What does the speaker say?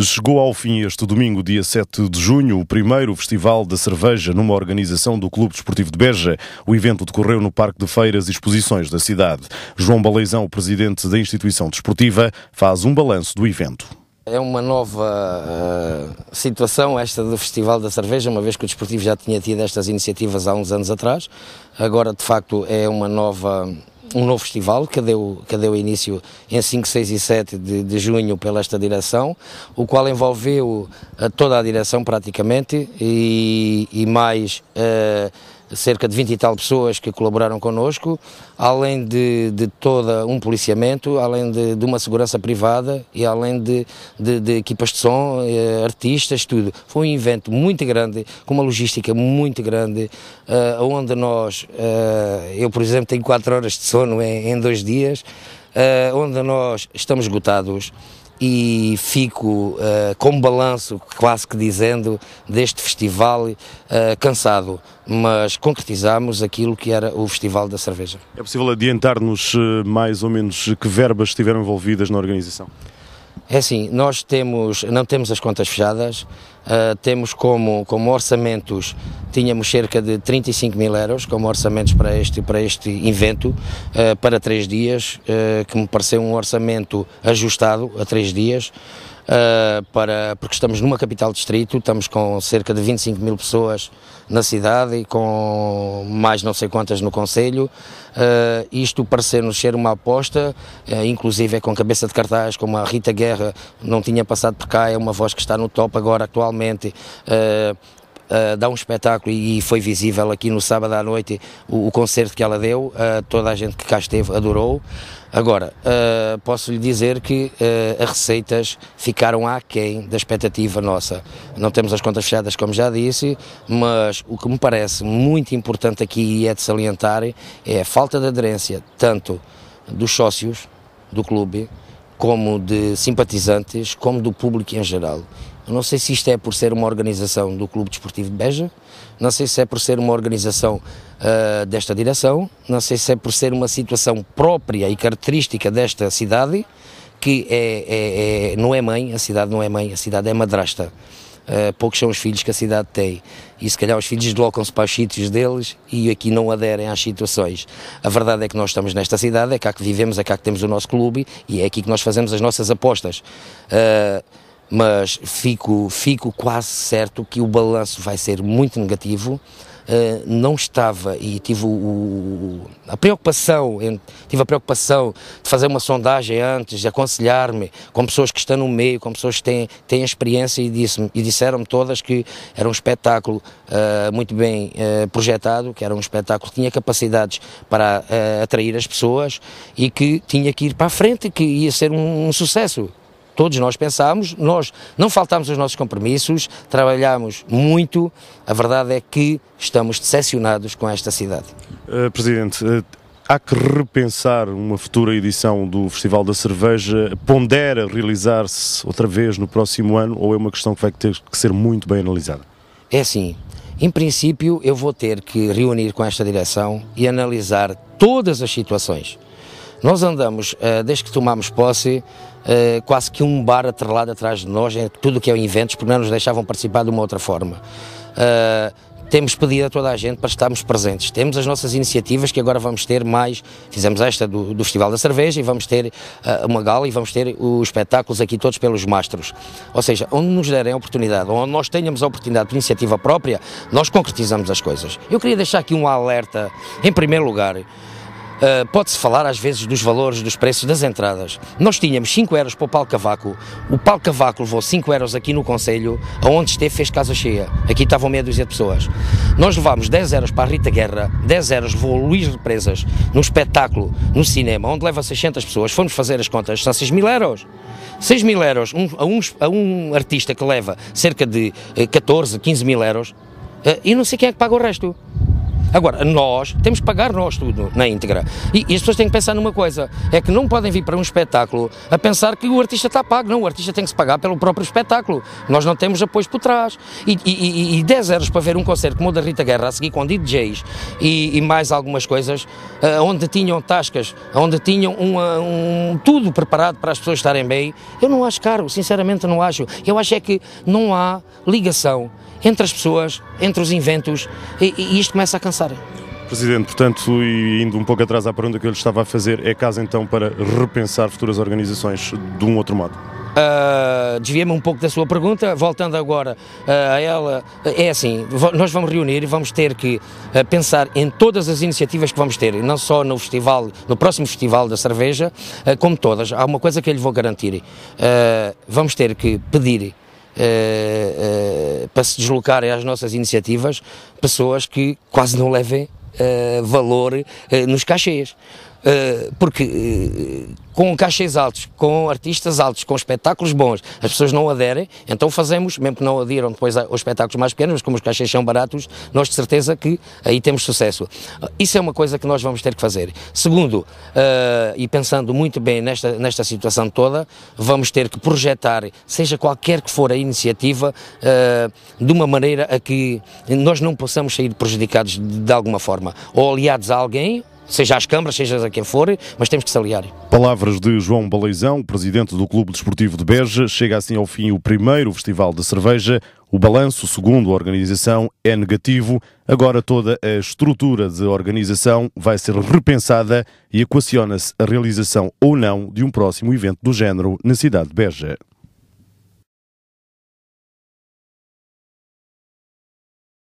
Chegou ao fim este domingo, dia 7 de junho, o primeiro Festival da Cerveja numa organização do Clube Desportivo de Beja. O evento decorreu no Parque de Feiras e Exposições da cidade. João Baleizão, o presidente da instituição desportiva, faz um balanço do evento. É uma nova uh, situação esta do Festival da Cerveja, uma vez que o Desportivo já tinha tido estas iniciativas há uns anos atrás. Agora, de facto, é uma nova um novo festival que deu, que deu início em 5, 6 e 7 de, de junho pela esta direção, o qual envolveu eh, toda a direção praticamente e, e mais. Uh, cerca de 20 e tal pessoas que colaboraram connosco, além de, de todo um policiamento, além de, de, uma segurança privada e além de, de, de equipas de som, eh, artistas, tudo. Foi um evento muito grande, com uma logística muito grande, uh, onde nós, uh, eu por exemplo tenho 4 horas de sono em, em dois dias, uh, onde nós estamos esgotados, e fico uh, com balanço, quase que dizendo, deste festival uh, cansado, mas concretizamos aquilo que era o Festival da Cerveja. É possível adiantar-nos uh, mais ou menos que verbas estiveram envolvidas na organização? É assim, nós temos, não temos as contas fechadas, Uh, temos como, como orçamentos, tínhamos cerca de 35 mil euros como orçamentos para este, para este evento, uh, para três dias, uh, que me pareceu um orçamento ajustado a três dias. para, porque estamos numa capital distrito, estamos com cerca de 25 mil pessoas na cidade e com mais não sei quantas no Conselho. isto pareceu-nos ser uma aposta, inclusive é com cabeça de cartaz, como a Rita Guerra não tinha passado por cá, é uma voz que está no top agora atualmente realmente Uh, dá um espetáculo e foi visível aqui no sábado à noite o, o concerto que ela deu, uh, toda a gente que cá esteve adorou. Agora, uh, posso lhe dizer que as receitas ficaram aquém da expectativa nossa. Não temos as contas fechadas, como já disse, mas o que me parece muito importante aqui e é de salientar é a falta de aderência, tanto dos sócios do clube, como de simpatizantes, como do público em geral. Eu não sei se isto é por ser uma organização do Clube Desportivo de Beja, não sei se é por ser uma organização uh, desta direção, não sei se é por ser uma situação própria e característica desta cidade, que é, é, é, não é mãe, a cidade não é mãe, a cidade é madrasta. Uh, poucos são os filhos que a cidade tem. E se calhar os filhos deslocam-se para os sítios deles e aqui não aderem às situações. A verdade é que nós estamos nesta cidade, é cá que vivemos, é cá que temos o nosso clube e é aqui que nós fazemos as nossas apostas. Uh, mas fico, fico quase certo que o balanço vai ser muito negativo. Ah, não estava e tive o, o, a preocupação, tive a preocupação de fazer uma sondagem antes, de aconselhar-me com pessoas que estão no meio, com pessoas que têm, têm experiência e, disse e disseram-me todas que era um espetáculo uh, muito bem uh, projetado, que era um espetáculo que tinha capacidades para atrair as pessoas e que tinha que ir para a frente, que ia ser um, um sucesso todos nós pensámos, nós não faltámos aos nossos compromissos, trabalhámos muito, a verdade é que estamos decepcionados com esta cidade. Eh, Presidente, eh, há que repensar uma futura edição do Festival da Cerveja, pondera realizar-se outra vez no próximo ano ou é uma questão que vai ter que ser muito bem analisada? É assim, em princípio eu vou ter que reunir com esta direção e analisar todas as situações nós andamos, eh, desde que tomámos posse, eh, quase que um bar atrelado atrás de nós, em tudo o que é eventos, porque não nos deixavam participar de uma outra forma. Eh, temos pedido a toda a gente para estarmos presentes. Temos as nossas iniciativas que agora vamos ter mais. Fizemos esta do, do Festival da Cerveja e vamos ter uma gala e vamos ter os espetáculos aqui todos pelos mastros. Ou seja, onde nos derem a oportunidade, onde nós tenhamos a oportunidade de iniciativa própria, nós concretizamos as coisas. Eu queria deixar aqui um alerta, em primeiro lugar, Uh, Pode-se falar às vezes dos valores dos preços das entradas. Nós tínhamos 5 euros para o Pal Cavaco, o Pal Cavaco levou 5 euros aqui no Conselho, aonde esteve fez casa cheia. Aqui estavam meia dúzia de pessoas. Nós levámos 10 euros para a Rita Guerra, 10 euros levou o Luís Represas, num espetáculo, no cinema, onde leva 600 pessoas. Fomos fazer as contas, são 6 mil euros. 6 mil euros um, a, um, a um artista que leva cerca de 14, eh, 15 mil euros, eh, e não sei quem é que paga o resto. Agora, nós temos que pagar nós tudo na íntegra. E, e as pessoas têm que pensar numa coisa: é que não podem vir para um espetáculo a pensar que o artista está pago. Não, o artista tem que se pagar pelo próprio espetáculo. Nós não temos apoio por trás. E, e, e 10 euros para ver um concerto como o da Rita Guerra a seguir com DJs e, mais algumas coisas, uh, onde tinham tascas, onde tinham uma, um, tudo preparado para as pessoas estarem bem, eu não acho caro, sinceramente não acho. Eu acho é que não há ligação entre as pessoas, entre os inventos, e, e isto começa a cansar. Presidente, portanto, e indo um pouco atrás à pergunta que eu lhe estava a fazer, é caso então para repensar futuras organizações de um outro modo? Uh, Desviei-me um pouco da sua pergunta, voltando agora uh, a ela, é assim, nós vamos reunir e vamos ter que uh, pensar em todas as iniciativas que vamos ter, não só no festival, no próximo festival da cerveja, como todas. Há uma coisa que eu lhe vou garantir, vamos ter que pedir eh, eh, para se deslocarem às nossas iniciativas pessoas que quase não levem eh, valor nos cachês. Eh, porque eh, com cachês altos, com artistas altos, com espetáculos bons, as pessoas não aderem, então fazemos, mesmo que não adiram depois aos espetáculos mais pequenos, mas como os cachês são baratos, nós de certeza que aí temos sucesso. Ah, isso é uma coisa que nós vamos ter que fazer. Segundo, uh, e pensando muito bem nesta, nesta situação toda, vamos ter que projetar, seja qualquer que for a iniciativa, uh, de uma maneira a que nós não possamos sair prejudicados de, de alguma forma, ou aliados a alguém, seja às câmaras, seja a quem for, mas temos que se aliar. Palavras de João Baleizão, presidente do Clube Desportivo de Beja. Chega assim ao fim o primeiro festival de cerveja. O balanço, segundo a organização, é negativo. Agora toda a estrutura de organização vai ser repensada e equaciona-se a realização ou não de um próximo evento do género na cidade de Beja.